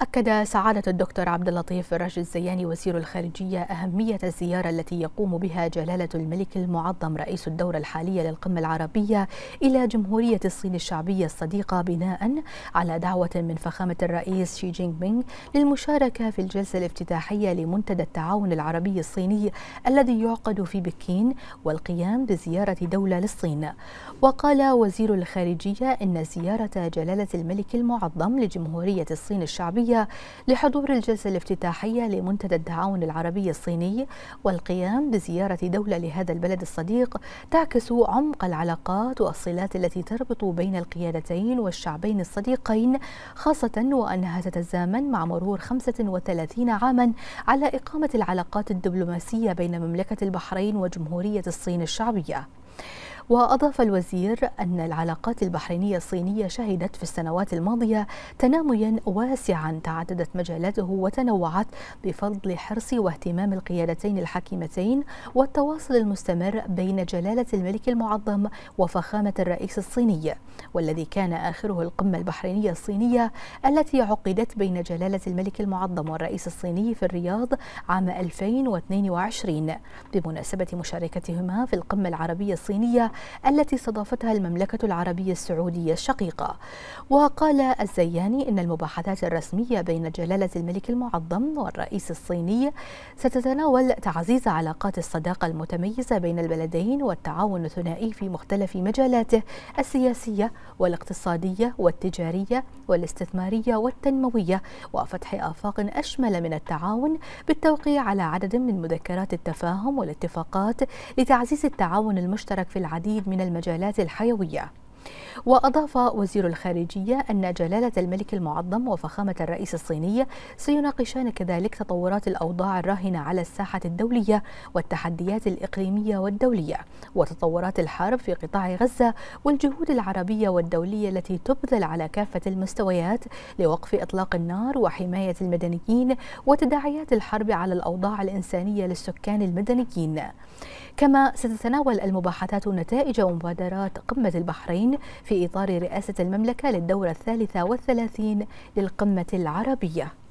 أكد سعادة الدكتور عبد اللطيف الراشد الزياني وزير الخارجية أهمية الزيارة التي يقوم بها جلالة الملك المعظم رئيس الدورة الحالية للقمة العربية إلى جمهورية الصين الشعبية الصديقة بناء على دعوة من فخامة الرئيس شي جين بينغ للمشاركة في الجلسة الافتتاحية لمنتدى التعاون العربي الصيني الذي يعقد في بكين والقيام بزيارة دولة للصين وقال وزير الخارجية إن زيارة جلالة الملك المعظم لجمهورية الصين الشعبية لحضور الجلسة الافتتاحية لمنتدى التعاون العربي الصيني والقيام بزيارة دولة لهذا البلد الصديق تعكس عمق العلاقات والصلات التي تربط بين القيادتين والشعبين الصديقين خاصة وأنها تتزامن مع مرور 35 عاما على إقامة العلاقات الدبلوماسية بين مملكة البحرين وجمهورية الصين الشعبية. وأضاف الوزير أن العلاقات البحرينية الصينية شهدت في السنوات الماضية تناميا واسعا تعددت مجالاته وتنوعت بفضل حرص واهتمام القيادتين الحكيمتين والتواصل المستمر بين جلالة الملك المعظم وفخامة الرئيس الصيني والذي كان آخره القمة البحرينية الصينية التي عقدت بين جلالة الملك المعظم والرئيس الصيني في الرياض عام 2022 بمناسبة مشاركتهما في القمة العربية الصينية التي استضافتها المملكة العربية السعودية الشقيقة وقال الزياني إن المباحثات الرسمية بين جلالة الملك المعظم والرئيس الصيني ستتناول تعزيز علاقات الصداقة المتميزة بين البلدين والتعاون الثنائي في مختلف مجالاته السياسية والاقتصادية والتجارية والاستثمارية والتنموية وفتح آفاق أشمل من التعاون بالتوقيع على عدد من مذكرات التفاهم والاتفاقات لتعزيز التعاون المشترك في العديد العديد من المجالات الحيوية وأضاف وزير الخارجية أن جلالة الملك المعظم وفخامة الرئيس الصيني سيناقشان كذلك تطورات الأوضاع الراهنة على الساحة الدولية والتحديات الإقليمية والدولية وتطورات الحرب في قطاع غزة والجهود العربية والدولية التي تبذل على كافة المستويات لوقف إطلاق النار وحماية المدنيين وتداعيات الحرب على الأوضاع الإنسانية للسكان المدنيين. كما ستتناول المباحثات نتائج ومبادرات قمة البحرين في إطار رئاسة المملكة للدورة الثالثة والثلاثين للقمة العربية